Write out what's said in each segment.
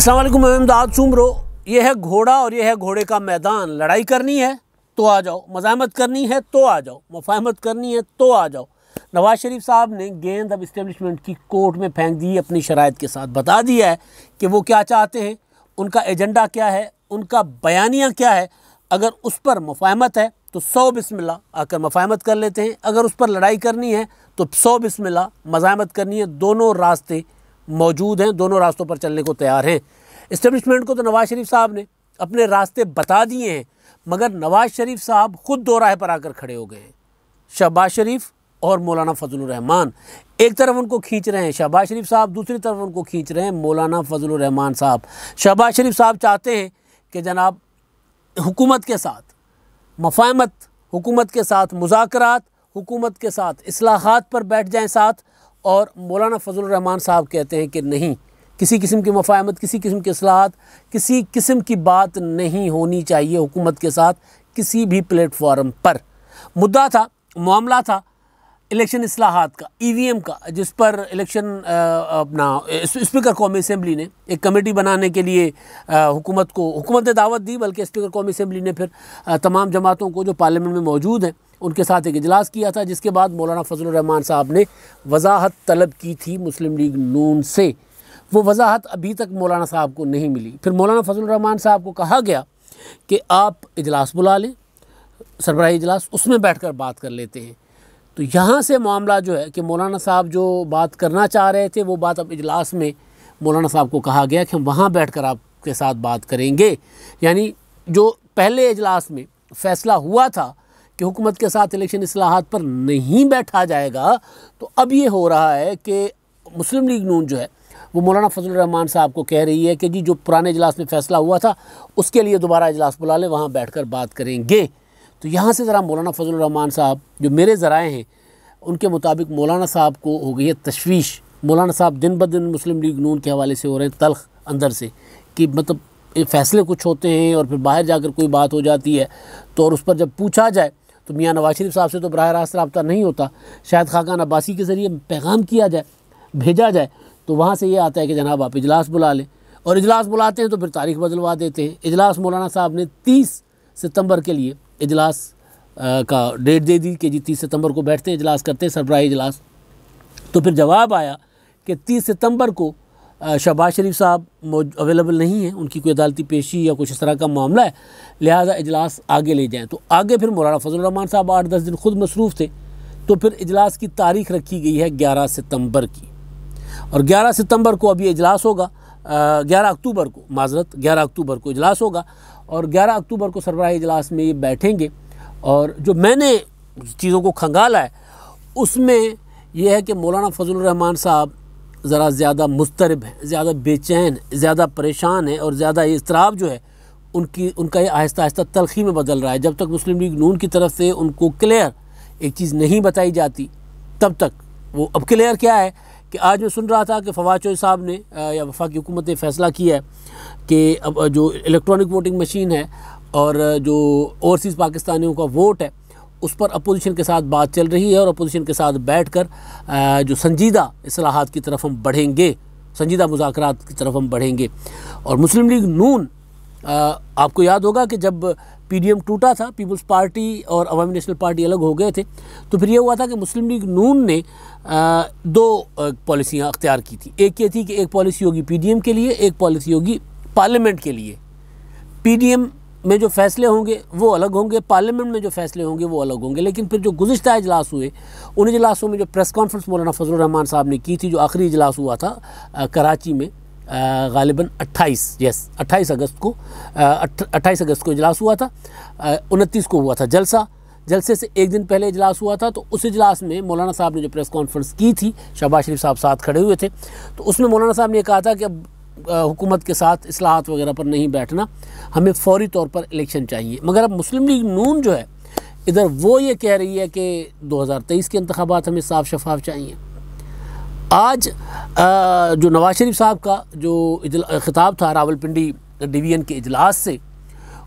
असलम मैं इमदाद सुमरो ये है घोड़ा और ये है घोड़े का मैदान लड़ाई करनी है तो आ जाओ मजामत करनी है तो आ जाओ मुफाहमत करनी है तो आ जाओ नवाज शरीफ साहब ने गेंद अब इस्टेब्लिशमेंट की कोर्ट में फेंक दी अपनी शरात के साथ बता दिया है कि वो क्या चाहते हैं उनका एजेंडा क्या है उनका बयानिया क्या है अगर उस पर मुफाहमत है तो सौ बिसमिल्ला आकर मफाहमत कर लेते हैं अगर उस पर लड़ाई करनी है तो सौ बिसमिल्ला मजामत करनी है दोनों रास्ते मौजूद हैं दोनों रास्तों पर चलने को तैयार हैं इस्टेब्लिशमेंट को तो नवाज़ शरीफ साहब ने अपने रास्ते बता दिए हैं मगर नवाज़ शरीफ साहब खुद दो राह पर आकर खड़े हो गए शहबाज शरीफ और मौलाना फजलरहमान एक तरफ उनको खींच रहे हैं शहबाज शरीफ साहब दूसरी तरफ उनको खींच रहे हैं मौलाना फजलरहमान साहब शहबाज शरीफ साहब चाहते हैं कि जनाब हुकूमत के साथ मफाहमत हुकूमत के साथ मुजाकर हुकूमत के साथ असलाहत पर बैठ जाएँ साथ और मौलाना फजल रहमान साहब कहते हैं कि नहीं किसी किस्म की मफाहमत किसी किस्म की असलाहत किसी किस्म की बात नहीं होनी चाहिए हुकूमत के साथ किसी भी प्लेटफॉर्म पर मुद्दा था मामला था इलेक्शन असलाहत का ईवीएम का जिस पर इलेक्शन अपना स्पीकर कौमी असम्बली ने एक कमेटी बनाने के लिए हुकूमत को हुकूमत ने दावत दी बल्कि स्पीकर कौमी असम्बली ने फिर तमाम जमातों को जो पार्लियामेंट में मौजूद हैं उनके साथ एक इजलास किया था जिसके बाद मौलाना फजल रहमान साहब ने वजाहत तलब की थी मुस्लिम लीग नून से वो वजाहत अभी तक मौलाना साहब को नहीं मिली फिर मौलाना फजल रहमान साहब को कहा गया कि आप इजलास बुला लें सरबराही इजलास उसमें बैठ कर बात कर लेते हैं तो यहाँ से मामला जो है कि मौलाना साहब जो बात करना चाह रहे थे वो बात अब इजलास में मौलाना साहब को कहा गया कि हम वहाँ बैठ कर आपके साथ बात करेंगे यानी जो पहले इजलास में फ़ैसला हुआ था कि हुकूमत के साथ इलेक्शन असलाहत पर नहीं बैठा जाएगा तो अब ये हो रहा है कि मुस्लिम लीग नून जो है वो मौलाना फजल रहमान साहब को कह रही है कि जी जो पुराने इजलास में फ़ैसला हुआ था उसके लिए दोबारा इजलास बुला लें वहाँ बैठ कर बात करेंगे तो यहाँ से ज़रा मौलाना फजल रहमान साहब जो मेरे ज़राए हैं उनके मुताबिक मौलाना साहब को हो गई है तशवीश मौलाना साहब दिन ब दिन मुस्लिम लीग नून के हवाले से हो रहे हैं तलख अंदर से कि मतलब ये फैसले कुछ होते हैं और फिर बाहर जाकर कोई बात हो जाती है तो और उस पर जब पूछा जाए तो मियाँ नवाज शरीफ साहब से तो बरह रास्त रबता नहीं होता शायद खाकान अब्बासी के ज़रिए पैगाम किया जाए भेजा जाए तो वहाँ से ये आता है कि जनाब आप इजलास बुला लें और इजलास बुलाते हैं तो फिर तारीख बदलवा देते हैं इजलास मौलाना साहब ने तीस सितम्बर के लिए इजलास का डेट दे दी कि जी तीस सितम्बर को बैठते हैं इजलास करते हैं सरबराह इजलास तो फिर जवाब आया कि तीस सितम्बर को शहबाज शरीफ साहब अवेलेबल नहीं हैं उनकी कोई अदालती पेशी या कुछ इस तरह का मामला है लिहाजा इजलास आगे ले जाएँ तो आगे फिर मौलाना फजलरहमान साहब आठ दस दिन खुद मसरूफ़ थे तो फिर इजलास की तारीख रखी गई है ग्यारह सितम्बर की और ग्यारह सितम्बर को अब ये इजलास होगा ग्यारह अक्टूबर को माजरत ग्यारह अक्टूबर को इजलास होगा और ग्यारह अक्टूबर को सरबराह इजलास में ये बैठेंगे और जो मैंने चीज़ों को खंगाला है उसमें यह है कि मौलाना फजल रहमान साहब ज़रा ज़्यादा मुस्तरब है ज़्यादा बेचैन ज़्यादा परेशान है और ज़्यादा इसतराब जो है उनकी उनका ये आहिस्ता आहिस्ता तलखी में बदल रहा है जब तक मुस्लिम लीग नून की तरफ से उनको क्लियर एक चीज़ नहीं बताई जाती तब तक वो अब क्लियर क्या है कि आज मैं सुन रहा था कि फवाद चौधरी साहब ने या वफा की हुकूमत ने फैसला किया है कि अब जो इलेक्ट्रॉनिक वोटिंग मशीन है और जो ओवरसीज़ पाकिस्तानियों का वोट है उस पर अपोजिशन के साथ बात चल रही है और अपोजिशन के साथ बैठ कर जो संजीदा असलाहत की तरफ हम बढ़ेंगे संजीदा मुजाकर की तरफ हम बढ़ेंगे और मुस्लिम लीग नून आपको याद होगा कि जब पीडीएम टूटा था पीपल्स पार्टी और अवामी नेशनल पार्टी अलग हो गए थे तो फिर यह हुआ था कि मुस्लिम लीग नून ने दो पॉलिसियाँ अख्तियार की थी एक ये थी कि एक पॉलिसी होगी एम के लिए एक पॉलिसी होगी पार्लियामेंट के लिए पीडीएम में जो फैसले होंगे वो अलग होंगे पार्लियामेंट में जो फैसले होंगे वो अलग होंगे लेकिन फिर जो गुजशत इजलास हुए उन इजलासों में जो प्रेस कॉन्फ्रेंस मौलाना फजल रहमान साहब ने की थी जो आखिरी इजलास हुआ था आ, कराची में गालिबा अट्ठाईस यस अट्ठाईस अगस्त को अट्ठाईस अगस्त को इजलास हुआ था उनतीस को हुआ था जलसा जलसे से एक दिन पहले इजलास हुआ था तो उस इजलास में मौलाना साहब ने जो प्रेस कॉन्फ्रेंस की थी शहबाज शरीफ साहब साथ खड़े हुए थे तो उसमें मौलाना साहब ने कहा था कि अब हुकूमत के साथ असलाहत वगैरह पर नहीं बैठना हमें फौरी तौर पर इलेक्शन चाहिए मगर अब मुस्लिम लीग नून जो है इधर वो ये कह रही है कि 2023 के इंतबात हमें साफ शफाफ चाहिए आज आ, जो नवाज शरीफ साहब का जो खिताब था रावलपिंडी डिवीजन के इजलास से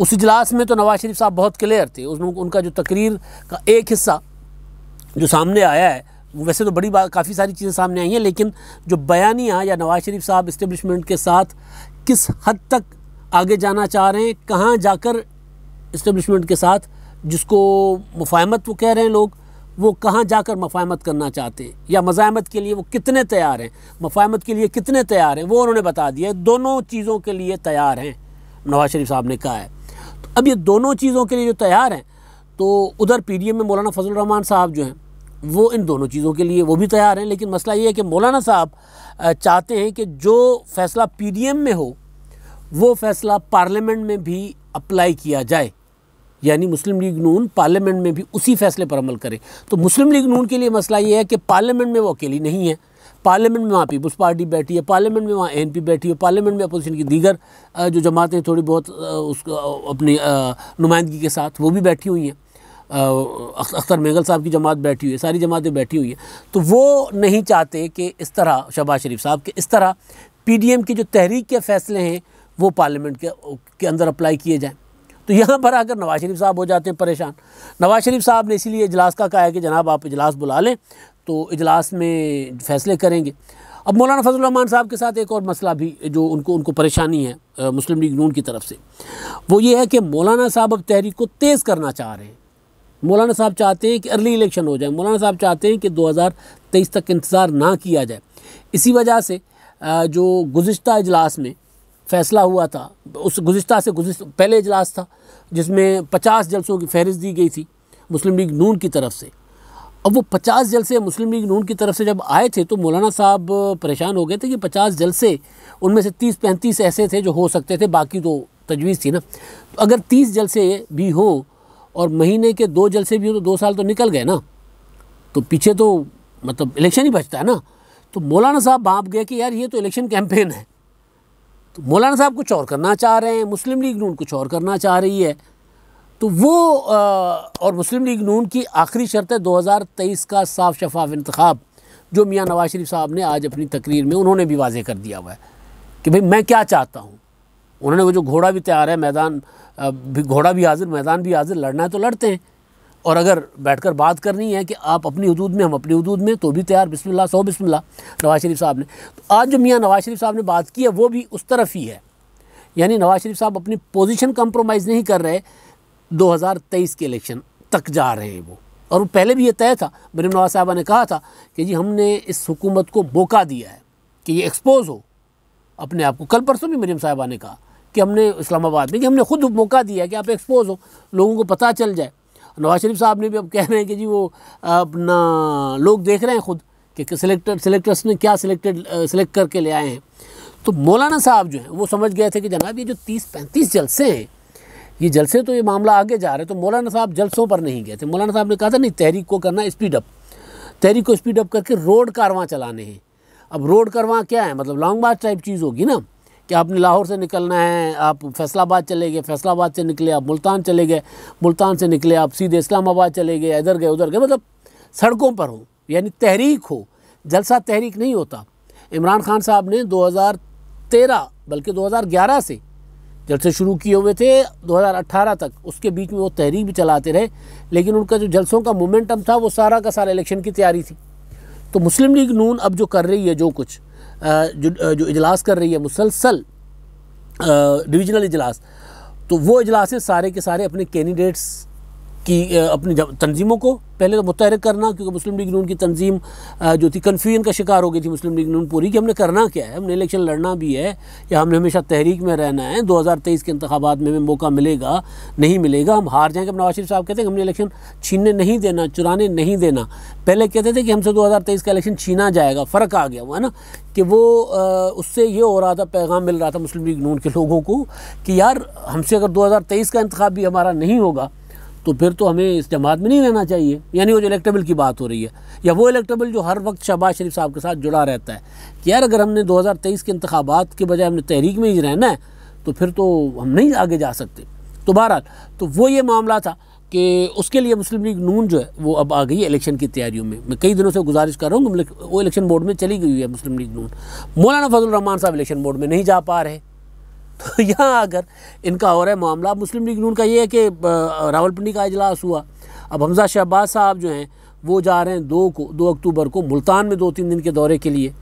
उस इजलास में तो नवाज शरीफ साहब बहुत क्लियर थे उसमें उनका जो तकरीर का एक हिस्सा जो सामने आया है वैसे तो बड़ी बात काफ़ी सारी चीज़ें सामने आई हैं लेकिन जो बयानियाँ या नवाज शरीफ साहब इस्टेब्लिशमेंट के साथ किस हद तक आगे जाना चाह रहे हैं कहाँ जाकर इस्टेब्लिशमेंट के साथ जिसको मुफाहमत वो कह रहे हैं लोग वो कहाँ जाकर मफाहमत करना चाहते हैं या मज़ाहमत के लिए वो कितने तैयार हैं मफाहमत के लिए कितने तैयार हैं वो उन्होंने बता दिया दोनों चीज़ों के लिए तैयार हैं नवाज शरीफ साहब ने कहा है तो अब ये दोनों चीज़ों के लिए जो तैयार हैं तो उधर पी में मौलाना फजल रहमान साहब जो हैं वो इन दोनों चीज़ों के लिए वो भी तैयार हैं लेकिन मसला ये है कि मौलाना साहब चाहते हैं कि जो फैसला पी में हो वो फैसला पार्लियामेंट में भी अप्लाई किया जाए यानी मुस्लिम लीग नून पार्लियामेंट में भी उसी फैसले पर अमल करे तो मुस्लिम लीग नून के लिए मसला ये है कि पार्लियामेंट में वो अकेली नहीं है पार्लियामेंट में वहाँ पीपल्स पार्टी बैठी है पार्लियामेंट में वहाँ एन पी बैठी है पार्लियामेंट में अपोजिशन की दीगर जो जमातें थोड़ी बहुत उस अपनी नुमाइंदगी के साथ वो भी बैठी हुई हैं अख्तर मेगल साहब की जमात बैठी हुई है सारी जमातें बैठी हुई हैं तो वो नहीं चाहते कि इस तरह शहबाज शरीफ साहब के इस तरह पीडीएम की जो तहरीक के फैसले हैं वो पार्लियामेंट के के अंदर अप्लाई किए जाएँ तो यहाँ पर आकर नवाज शरीफ साहब हो जाते हैं परेशान नवाज शरीफ साहब ने इसीलिए इजलास का कहा है कि जनाब आप इजलास बुला लें तो इजलास में फैसले करेंगे अब मौलाना फजलरहमान साहब के साथ एक और मसला भी जो उनको उनको परेशानी है मुस्लिम लीग नून की तरफ से वो ये है कि मौलाना साहब अब तहरीक को तेज़ करना चाह रहे हैं मौलाना साहब चाहते हैं कि अर्ली इलेक्शन हो जाए मौलाना साहब चाहते हैं कि 2023 तक इंतज़ार ना किया जाए इसी वजह से जो गुज्त अजलास में फैसला हुआ था उस गुज्त से गुजशत पहले अजलास था जिसमें पचास जलसों की फहरिस्त दी गई थी मुस्लिम लीग नून की तरफ से अब वो पचास जलसे मुस्लिम लीग नून की तरफ से जब आए थे तो मौलाना साहब परेशान हो गए थे कि पचास जलसे उनमें से तीस पैंतीस ऐसे थे जो हो सकते थे बाकी तो तजवीज़ थी ना तो अगर तीस जलसे भी हों और महीने के दो जलसे भी हो तो दो साल तो निकल गए ना तो पीछे तो मतलब इलेक्शन ही बचता है ना तो मौलाना साहब बाप गए कि यार ये तो इलेक्शन कैंपेन है तो मौलाना साहब कुछ और करना चाह रहे हैं मुस्लिम लीग नून कुछ और करना चाह रही है तो वो आ, और मुस्लिम लीग नून की आखिरी शर्त है 2023 का साफ शफाफ इंतखब जो मियाँ नवाज शरीफ साहब ने आज अपनी तकरीर में उन्होंने भी वाजे कर दिया हुआ है कि भाई मैं क्या चाहता हूँ उन्होंने वो जो घोड़ा भी तैयार है मैदान घोड़ा भी हाजिर मैदान भी हाजिर लड़ना है तो लड़ते हैं और अगर बैठकर बात करनी है कि आप अपनी हदूद में हम अपनी हदूद में तो भी तैयार बिस्मिल्लाह सौ बिस्मिल्लाह नवाज़ शरीफ साहब ने तो आज जो मियाँ नवाज़ शरीफ साहब ने बात की है वो भी उस तरफ ही है यानी नवाज़ शरीफ साहब अपनी पोजिशन कंप्रोमाइज़ नहीं कर रहे तेईस के इलेक्शन तक जा रहे हैं वो और वो पहले भी ये तय था मरीम नवाज साहबा ने कहा था कि जी हमने इस हुकूमत को बोका दिया है कि ये एक्सपोज हो अपने आप को कल परसों भी मरीम साहबा ने कहा कि हमने इस्लामाबाद में कि हमने खुद मौका दिया कि आप एक्सपोज हो लोगों को पता चल जाए नवाज शरीफ साहब ने भी अब कह रहे हैं कि जी वो अपना लोग देख रहे हैं खुद कि सिलेक्टर सिलेक्टर्स ने क्या सिलेक्टेड सिलेक्ट करके ले आए हैं तो मौलाना साहब जो हैं वो समझ गए थे कि जनाब ये जो तीस पैंतीस जलसे हैं ये जलसे तो ये मामला आगे जा रहे हैं तो मौलाना साहब जलसों पर नहीं गए थे मौलाना साहब ने कहा था नहीं तहरीक को करना स्पीड अप तहरीक को स्पीड अप करके रोड कारवां चलाने हैं अब रोड कारवां क्या है मतलब लॉन्ग मार्च टाइप चीज़ होगी ना कि आपने लाहौर से निकलना है आप फैसलाबाद चले गए फैसलाबाद से निकले आप मुल्तान चले गए मुल्तान से निकले आप सीधे इस्लामाबाद चले गए इधर गए उधर गए मतलब सड़कों पर हो यानी तहरीक हो जलसा तहरीक नहीं होता इमरान खान साहब ने 2013 बल्कि 2011 से जलसे शुरू किए हुए थे 2018 तक उसके बीच में वो तहरीक भी चलाते रहे लेकिन उनका जो जलसों का मोमेंटम था वो सारा का सारा इलेक्शन की तैयारी थी तो मुस्लिम लीग नून अब जो कर रही है जो कुछ जो जो इजलास कर रही है मुसलसल डिविजनल इजलास तो वो इजलास सारे के सारे अपने कैंडिडेट्स कि अपनी तंजीमों को पहले तो मुतहरक करना क्योंकि मुस्लिम लीग नून की तंजीम जो थी कन्फ्यूजन का शिकार हो गई थी मुस्लिम लीग नून पूरी कि हमने करना क्या है हमने इलेक्शन लड़ना भी है या हमने हमेशा तहरीक में रहना है 2023 के इंतबात में हमें मौका मिलेगा नहीं मिलेगा हम हार जाएंगे नवाज शरीफ साहब कहते हैं हमने इलेक्शन छीनने नहीं देना चुराने नहीं देना पहले कहते थे कि हमसे दो का इलेक्शन छीना जाएगा फ़र्क आ गया हुआ है ना कि वो उससे ये हो रहा था पैगाम मिल रहा था मुस्लिम लीग नून के लोगों को कि यार हमसे अगर तेईस का इंतखा भी हमारा नहीं होगा तो फिर तो हमें इस जमात में नहीं रहना चाहिए यानी वो जो इलेक्टेबल की बात हो रही है या वो इलेक्टेबल जो हर वक्त शहबाज शरीफ साहब के साथ जुड़ा रहता है कि यार अगर हमने 2023 के इंतबात के बजाय हमने तहरीक में ही रहना है तो फिर तो हम नहीं आगे जा सकते तो बहरहाल तो वो ये मामला था कि उसके लिए मुस्लिम लीग नून जो है वो अब आ गई है इलेक्शन की तैयारियों में मैं कई दिनों से गुजारिश कर रहा हूँ वो इलेक्शन बोर्ड में चली गई है मुस्लिम लीग नून मौलाना फजल रहमान साहब इलेक्शन बोर्ड में नहीं जा पा रहे तो यहाँ आकर इनका हो रहा है मामला मुस्लिम लीग नून का ये है कि रावलपिंडी का अजलास हुआ अब हमजा शहबाज साहब जो हैं वो जा रहे हैं दो को दो अक्टूबर को मुल्तान में दो तीन दिन के दौरे के लिए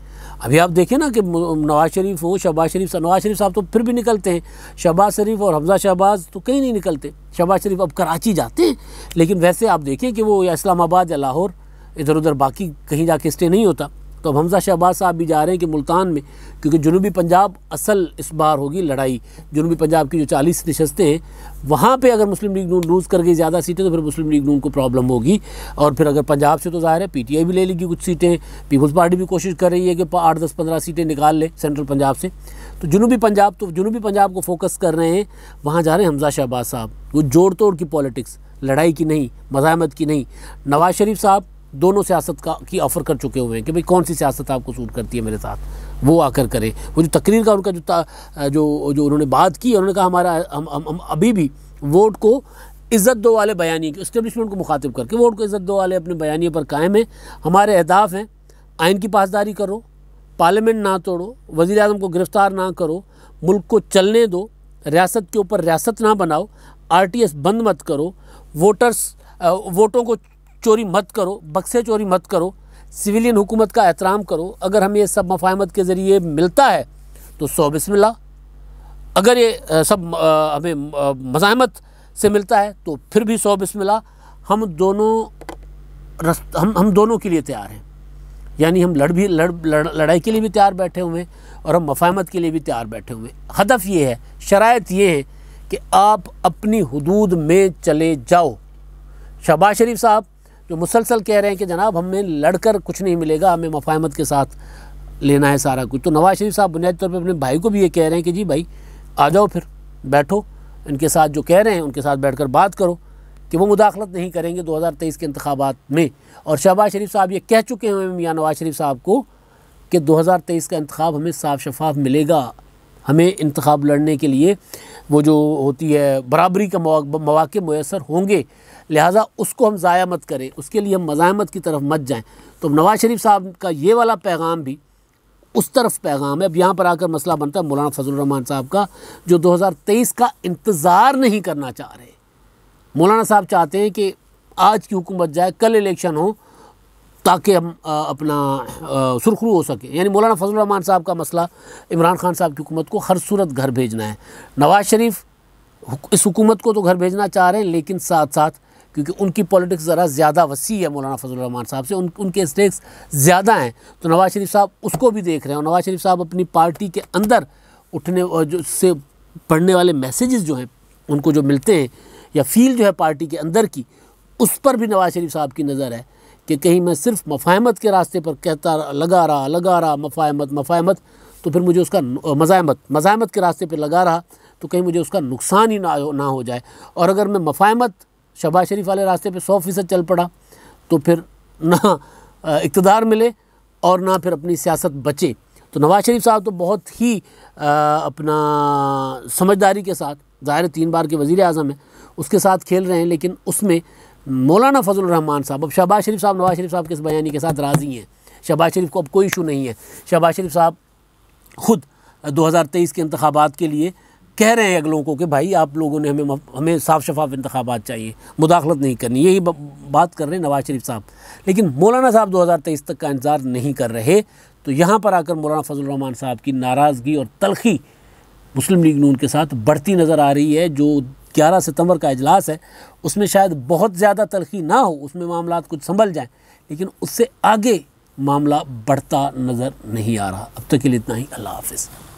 अभी आप देखें ना कि नवाज शरीफ हो शहबाज शरीफ नवाज शरीफ साहब तो फिर भी निकलते हैं शहबाज शरीफ और हमजा शहबाज तो कहीं नहीं निकलते शहबाज शरीफ अब कराची जाते हैं लेकिन वैसे आप देखें कि वो या इस्लामाबाद या लाहौर इधर उधर बाकी कहीं जाके स्टे नहीं होता तो अब हमजा शहबाज साहब भी जा रहे हैं कि मुल्तान में क्योंकि जनूबी पंजाब असल इस बार होगी लड़ाई जनूबी पंजाब की जो चालीस नशस्तें हैं वहाँ पर अगर मुस्लिम लीग नून लूज़ कर गई ज़्यादा सीटें तो फिर मुस्लिम लीग नून को प्रॉब्लम होगी और फिर अगर पंजाब से तो ज़ाहिर है पी टी आई भी ले लेगी कुछ सीटें पीपल्स पार्टी भी कोशिश कर रही है कि आठ दस पंद्रह सीटें निकाल लें सेंट्रल पंजाब से तो जनूबी पंजाब तो जनूबी पंजाब को फोकस कर रहे हैं वहाँ जा रहे हैं हमजा शहबाज साहब वो जोड़ तोड़ की पॉलिटिक्स लड़ाई की नहीं मजामत की नहीं नवाज शरीफ साहब दोनों सियासत का की ऑफ़र कर चुके हुए हैं कि भाई कौन सी सियासत आपको सूट करती है मेरे साथ वो आकर करे वो जो तकरीर का उनका जो जो जो उन्होंने बात की उन्होंने कहा हमारा हम हम, हम अभी भी वोट को इज़्ज़त दो वाले बयानी इस्टेब्लिशमेंट को मुखातिब करके वोट को इज़्ज़त दो वाले अपने बयानी पर कायम है हमारे अहदाफ़ हैं आइन की पासदारी करो पार्लियामेंट ना तोड़ो वज़ी अजम को गिरफ़्तार ना करो मुल्क को चलने दो रियासत के ऊपर रियासत ना बनाओ आर टी एस बंद मत करो वोटर्स वोटों को चोरी मत करो बक्से चोरी मत करो सिविलियन हुकूमत का एहतराम करो अगर हमें ये सब मफाहमत के ज़रिए मिलता है तो सौ बिस्मिल्ला अगर ये सब हमें मजामत से मिलता है तो फिर भी सौ बिस्मिल्ला हम दोनों हम हम दोनों के लिए तैयार हैं यानी हम लड़ भी लड़, लड़ लड़ाई के लिए भी तैयार बैठे हुए हैं और हम मफाहमत के लिए भी तैयार बैठे हुए हैं हदफ ये है शरात ये है कि आप अपनी हदूद में चले जाओ शहबाज शरीफ साहब जो मुसलसल कह रहे हैं कि जनाब हमें लड़कर कुछ नहीं मिलेगा हमें मफाहमत के साथ लेना है सारा कुछ तो नवाज़ शरीफ साहब बुनियादी तौर पर अपने भाई को भी ये कह रहे हैं कि जी भाई आ जाओ फिर बैठो इनके साथ जो कह रहे हैं उनके साथ बैठ कर बात करो कि वो मुदाखलत नहीं करेंगे 2023 के इंतबात में और शहबाज शरीफ साहब ये कह चुके हैं मियाँ नवाज़ शरीफ साहब को कि 2023 का इंतखब हमें साफ शफाफ मिलेगा हमें इंतखब लड़ने के लिए वो जो होती है बराबरी का मौाक़ मैसर होंगे लिहाजा उसको हम ज़ाया मत करें उसके लिए हम मज़ामत की तरफ मत जाएं तो नवाज़ शरीफ साहब का ये वाला पैगाम भी उस तरफ पैगाम है अब यहाँ पर आकर मसला बनता है मौलाना फजलरहमान साहब का जो 2023 का इंतज़ार नहीं करना चाह रहे मौलाना साहब चाहते हैं कि आज की हुकूमत जाए कल इलेक्शन हो ताकि हम आ, अपना सुरखरू हो सके यानी मौलाना फजल रहमान साहब का मसला इमरान खान साहब की हुकूमत को हर सूरत घर भेजना है नवाज़ शरीफ इस हुकूमत को तो घर भेजना चाह रहे हैं लेकिन साथ साथ क्योंकि उनकी पॉलिटिक्स ज़रा ज़्यादा वसी है मौलाना फजल रहमान साहब से उन उनके स्टेक्स ज़्यादा हैं तो नवाज़ शरीफ साहब उसको भी देख रहे हैं और नवाज़ शरीफ साहब अपनी पार्टी के अंदर उठने जो से पढ़ने वाले मैसेजेस जो हैं उनको जो मिलते हैं या फील जो है पार्टी के अंदर की उस पर भी नवाज़ शरीफ साहब की नज़र है कि कहीं मैं सिर्फ मफाहमत के रास्ते पर कहता लगा रहा लगा रहा मफाहमत मफाहमत तो फिर मुझे उसका मज़ाहमत मज़ाहमत के रास्ते पर लगा रहा तो कहीं मुझे उसका नुकसान ही ना हो ना हो जाए और अगर मैं मफाहमत शबाज शरीफ वाले रास्ते पे सौ फीसद चल पड़ा तो फिर ना इकतदार मिले और ना फिर अपनी सियासत बचे तो नवाज़ शरीफ साहब तो बहुत ही आ, अपना समझदारी के साथ ज़ाहिर तीन बार के वज़ी अजम हैं उसके साथ खेल रहे हैं लेकिन उसमें मौलाना फजल रहमान साहब अब शहबाज शरीफ साहब नवाज़ शरीफ साहब के इस बयानी के साथ राज़ी हैं शहबाज शरीफ को अब कोई इशू नहीं है शहबाज शरीफ साहब खुद 2023 के इंतबात के लिए कह रहे हैं अगलों को कि भाई आप लोगों ने हमें हमें साफ शफाफ इंतबात चाहिए मुदाखलत नहीं करनी यही बात कर रहे हैं नवाज शरीफ साहब लेकिन मौलाना साहब 2023 तक का इंतज़ार नहीं कर रहे तो यहाँ पर आकर मौलाना फजल रहमान साहब की नाराज़गी और तलखी मुस्लिम लीग नून के साथ बढ़ती नज़र आ रही है जो 11 सितंबर का अजलास है उसमें शायद बहुत ज़्यादा तलखी ना हो उसमें मामला कुछ संभल जाएँ लेकिन उससे आगे मामला बढ़ता नज़र नहीं आ रहा अब तक के लिए इतना ही अल्लाह हाफिज़